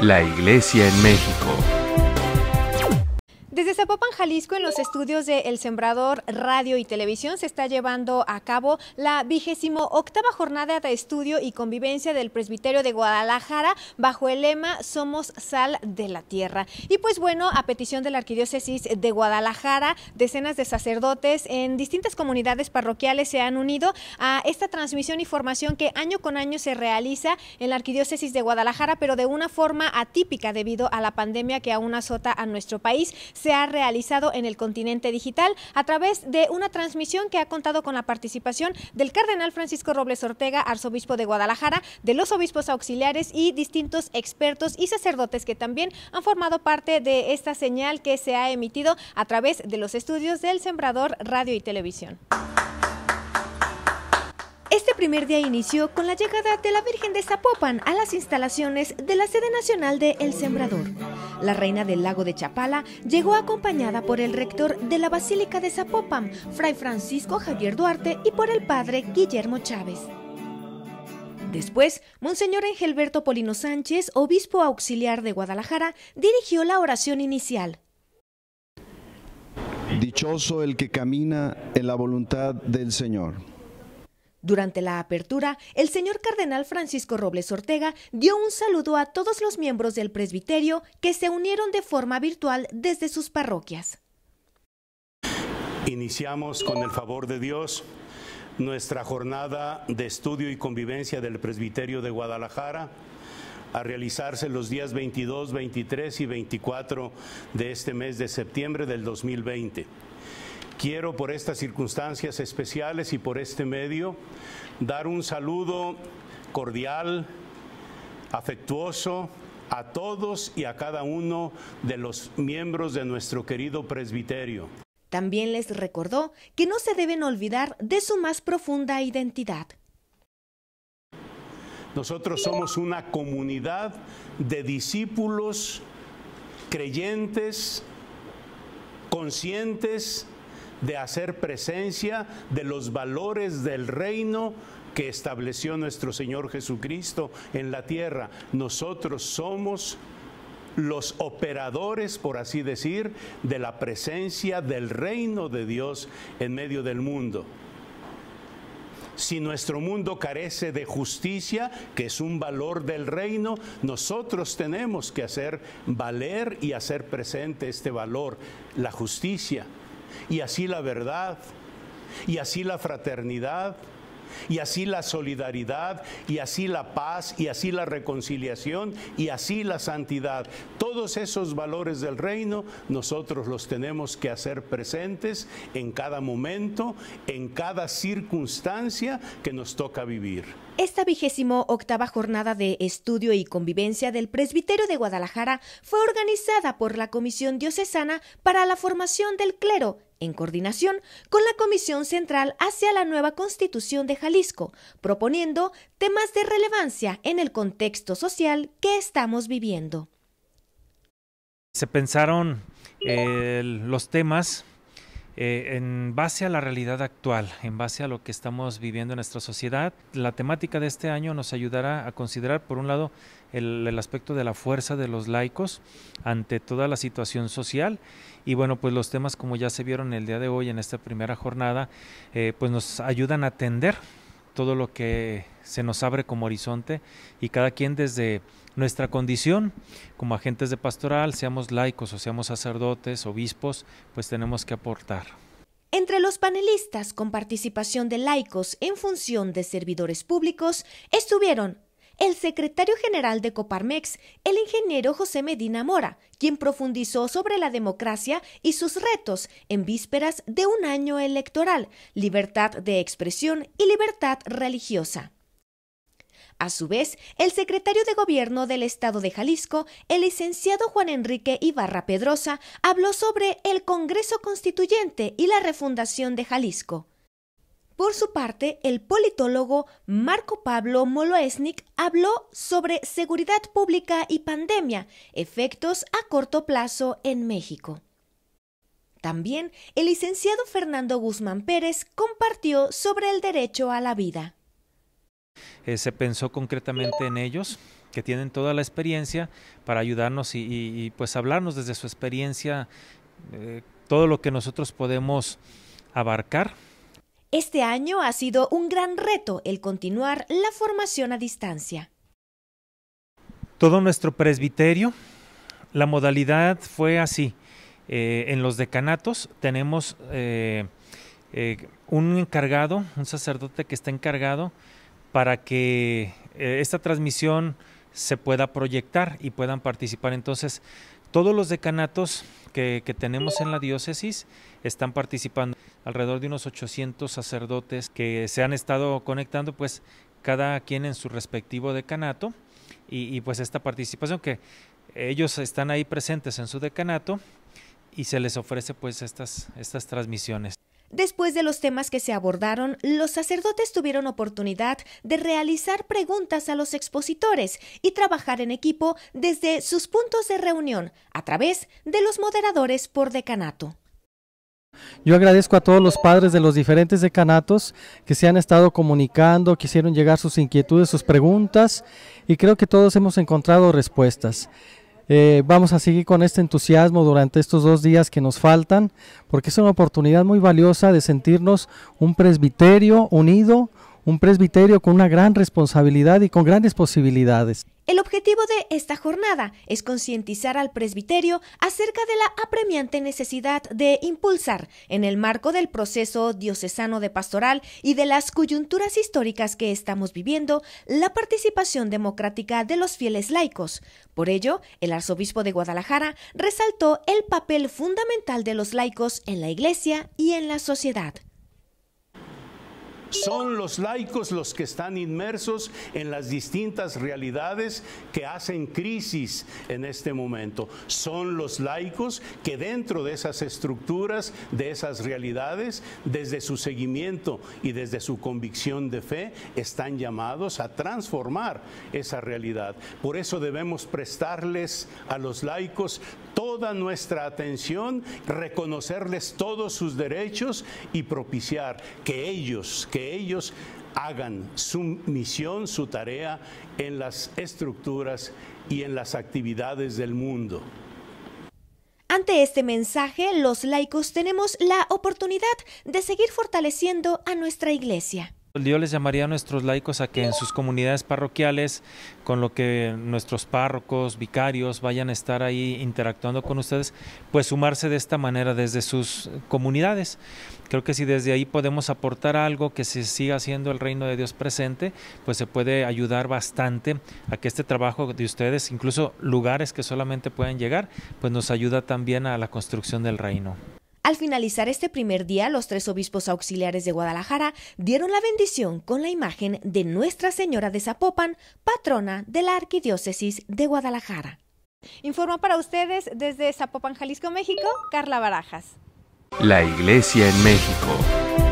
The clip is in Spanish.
La Iglesia en México. Desde Zapopan, Jalisco, en los estudios de El Sembrador Radio y Televisión, se está llevando a cabo la vigésimo octava jornada de estudio y convivencia del Presbiterio de Guadalajara bajo el lema Somos Sal de la Tierra. Y pues bueno, a petición de la Arquidiócesis de Guadalajara, decenas de sacerdotes en distintas comunidades parroquiales se han unido a esta transmisión y formación que año con año se realiza en la Arquidiócesis de Guadalajara, pero de una forma atípica debido a la pandemia que aún azota a nuestro país se ha realizado en el continente digital a través de una transmisión que ha contado con la participación del cardenal Francisco Robles Ortega, arzobispo de Guadalajara, de los obispos auxiliares y distintos expertos y sacerdotes que también han formado parte de esta señal que se ha emitido a través de los estudios del Sembrador Radio y Televisión primer día inició con la llegada de la Virgen de Zapopan a las instalaciones de la sede nacional de El Sembrador. La reina del lago de Chapala llegó acompañada por el rector de la Basílica de Zapopan, Fray Francisco Javier Duarte, y por el padre Guillermo Chávez. Después, Monseñor Engelberto Polino Sánchez, obispo auxiliar de Guadalajara, dirigió la oración inicial. Dichoso el que camina en la voluntad del Señor. Durante la apertura, el señor cardenal Francisco Robles Ortega dio un saludo a todos los miembros del presbiterio que se unieron de forma virtual desde sus parroquias. Iniciamos con el favor de Dios nuestra jornada de estudio y convivencia del presbiterio de Guadalajara a realizarse los días 22, 23 y 24 de este mes de septiembre del 2020. Quiero por estas circunstancias especiales y por este medio dar un saludo cordial, afectuoso a todos y a cada uno de los miembros de nuestro querido presbiterio. También les recordó que no se deben olvidar de su más profunda identidad. Nosotros somos una comunidad de discípulos creyentes, conscientes de hacer presencia de los valores del reino que estableció nuestro Señor Jesucristo en la tierra. Nosotros somos los operadores, por así decir, de la presencia del reino de Dios en medio del mundo. Si nuestro mundo carece de justicia, que es un valor del reino, nosotros tenemos que hacer valer y hacer presente este valor, la justicia y así la verdad, y así la fraternidad, y así la solidaridad, y así la paz, y así la reconciliación, y así la santidad. Todos esos valores del reino nosotros los tenemos que hacer presentes en cada momento, en cada circunstancia que nos toca vivir. Esta vigésimo octava jornada de estudio y convivencia del presbiterio de Guadalajara fue organizada por la Comisión Diocesana para la Formación del Clero en coordinación con la Comisión Central hacia la nueva Constitución de Jalisco, proponiendo temas de relevancia en el contexto social que estamos viviendo. Se pensaron eh, los temas eh, en base a la realidad actual, en base a lo que estamos viviendo en nuestra sociedad, la temática de este año nos ayudará a considerar, por un lado, el, aspecto de la fuerza de los laicos ante toda la situación social y bueno pues los temas como ya se vieron el día de hoy en esta primera jornada eh, pues nos ayudan a atender todo lo que se nos abre como horizonte y cada quien desde nuestra condición como agentes de pastoral, seamos laicos o seamos sacerdotes, obispos, pues tenemos que aportar. Entre los panelistas con participación de laicos en función de servidores públicos estuvieron el secretario general de Coparmex, el ingeniero José Medina Mora, quien profundizó sobre la democracia y sus retos en vísperas de un año electoral, libertad de expresión y libertad religiosa. A su vez, el secretario de Gobierno del Estado de Jalisco, el licenciado Juan Enrique Ibarra Pedrosa, habló sobre el Congreso Constituyente y la refundación de Jalisco. Por su parte, el politólogo Marco Pablo Moloesnik habló sobre seguridad pública y pandemia, efectos a corto plazo en México. También el licenciado Fernando Guzmán Pérez compartió sobre el derecho a la vida. Eh, se pensó concretamente en ellos, que tienen toda la experiencia para ayudarnos y, pues hablarnos desde su experiencia eh, todo lo que nosotros podemos abarcar este año ha sido un gran reto el continuar la formación a distancia. Todo nuestro presbiterio, la modalidad fue así. Eh, en los decanatos tenemos eh, eh, un encargado, un sacerdote que está encargado para que esta transmisión se pueda proyectar y puedan participar. Entonces, todos los decanatos que tenemos en la diócesis están participando alrededor de unos 800 sacerdotes que se han estado conectando, pues cada quien en su respectivo decanato y, y pues esta participación que ellos están ahí presentes en su decanato y se les ofrece pues estas, estas transmisiones. Después de los temas que se abordaron, los sacerdotes tuvieron oportunidad de realizar preguntas a los expositores y trabajar en equipo desde sus puntos de reunión a través de los moderadores por decanato. Yo agradezco a todos los padres de los diferentes decanatos que se han estado comunicando, quisieron llegar sus inquietudes, sus preguntas y creo que todos hemos encontrado respuestas. Eh, vamos a seguir con este entusiasmo durante estos dos días que nos faltan, porque es una oportunidad muy valiosa de sentirnos un presbiterio unido, un presbiterio con una gran responsabilidad y con grandes posibilidades. El objetivo de esta jornada es concientizar al presbiterio acerca de la apremiante necesidad de impulsar, en el marco del proceso diocesano de pastoral y de las coyunturas históricas que estamos viviendo, la participación democrática de los fieles laicos. Por ello, el arzobispo de Guadalajara resaltó el papel fundamental de los laicos en la Iglesia y en la sociedad. Son los laicos los que están inmersos en las distintas realidades que hacen crisis en este momento. Son los laicos que dentro de esas estructuras, de esas realidades, desde su seguimiento y desde su convicción de fe, están llamados a transformar esa realidad. Por eso debemos prestarles a los laicos toda nuestra atención, reconocerles todos sus derechos y propiciar que ellos, que ellos hagan su misión, su tarea en las estructuras y en las actividades del mundo. Ante este mensaje, los laicos tenemos la oportunidad de seguir fortaleciendo a nuestra Iglesia. Dios les llamaría a nuestros laicos a que en sus comunidades parroquiales, con lo que nuestros párrocos, vicarios vayan a estar ahí interactuando con ustedes, pues sumarse de esta manera desde sus comunidades. Creo que si desde ahí podemos aportar algo que se siga siendo el reino de Dios presente, pues se puede ayudar bastante a que este trabajo de ustedes, incluso lugares que solamente puedan llegar, pues nos ayuda también a la construcción del reino. Al finalizar este primer día, los tres obispos auxiliares de Guadalajara dieron la bendición con la imagen de Nuestra Señora de Zapopan, patrona de la Arquidiócesis de Guadalajara. Informa para ustedes desde Zapopan, Jalisco, México, Carla Barajas. La Iglesia en México.